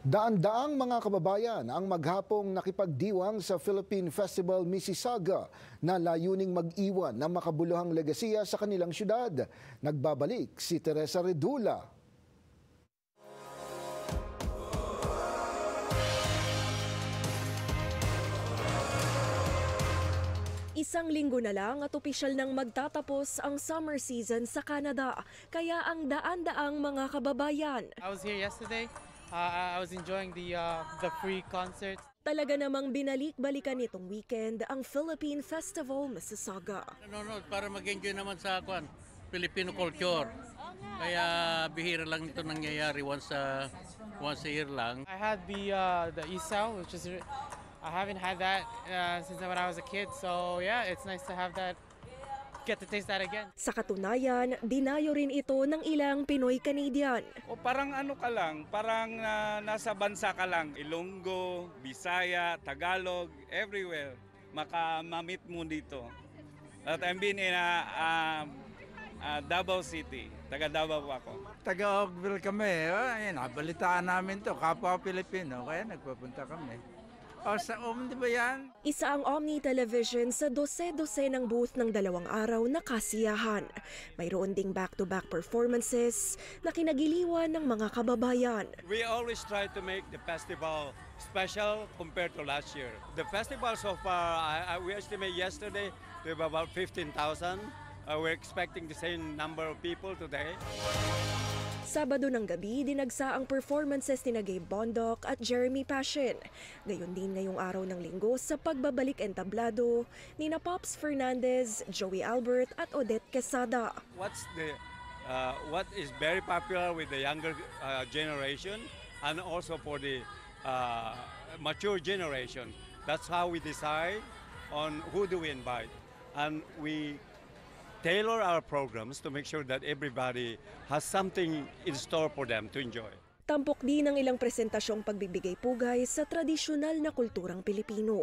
Daan-daang mga kababayan ang maghapong nakipagdiwang sa Philippine Festival Mississauga na layuning mag-iwan ng makabuluhang legasiya sa kanilang syudad. Nagbabalik si Teresa Redula Isang linggo na lang at opisyal nang magtatapos ang summer season sa Canada, kaya ang daan-daang mga kababayan. I was here yesterday uh, I was enjoying the uh, the free concert. Talaga namang binalik-balikan nitong weekend ang Philippine Festival Mississauga. No, no, para mag-enjoy naman sa kwan, Filipino culture. Kaya bihira lang ito nangyayari once uh, once a year lang. I had the uh, the isaw which is I haven't had that uh, since when I was a kid. So yeah, it's nice to have that get to taste that again. Sa katunayan, dinayo rin ito ng ilang Pinoy-Canadian. O parang ano ka lang, parang uh, nasa bansa ka lang. Ilonggo, Bisaya, Tagalog, everywhere. Makamamit mo dito. At I'm been in a, uh, uh, Davao City. Taga Davao ako. Taga Oakville kami. Ayun, nabalitaan namin to. Kapwa Pilipino. Kaya nagpapunta kami. O sa Omni ba yan? Isa ang Omni Television sa dose-dose ng booth ng dalawang araw na kasiyahan. Mayroon ding back-to-back performances na kinagiliwan ng mga kababayan. We always try to make the festival special compared to last year. The festival so far, I, I, we estimate yesterday to have about 15,000. Uh, we're expecting the same number of people today. Sabado ng gabi, dinagsa ang performances ni Gabe Bondoc at Jeremy Passion. Gayon din ngayong araw ng linggo sa pagbabalik entablado ni na Pops Fernandez, Joey Albert at Odette Quesada. What's the uh, what is very popular with the younger uh, generation and also for the uh, mature generation. That's how we decide on who do we invite. And we tailor our programs to make sure that everybody has something in store for them to enjoy. Tampok din ang ilang presentasyong pagbibigay pugay sa tradisyonal na kulturang Pilipino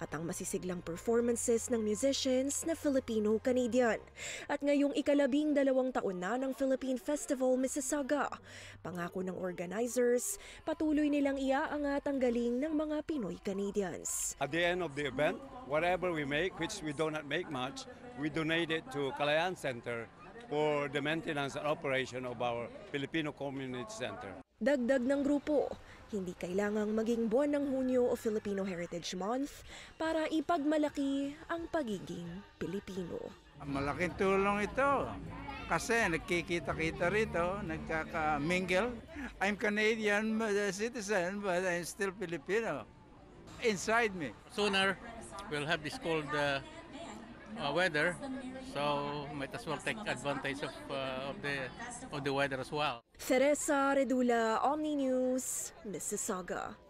at ang masisiglang performances ng musicians na Filipino-Canadian. At ngayong ikalabing dalawang taon na ng Philippine Festival Mississauga, pangako ng organizers, patuloy nilang iaangat ang galing ng mga Pinoy-Canadians. At the end of the event, whatever we make, which we do not make much, we donate it to Kalayan Center for the maintenance and operation of our Filipino Community Center. Dagdag ng grupo, hindi kailangang maging buwan ng Hunyo o Filipino Heritage Month para ipagmalaki ang pagiging Pilipino. Malaking tulong ito kasi nakikita kita rito, nagkaka-mingle. I'm Canadian citizen but I'm still Filipino inside me. Sooner, we'll have this called uh, uh, weather, so might as well take advantage of, uh, of, the, of the weather as well. Teresa Redula, Omni News, Mississauga.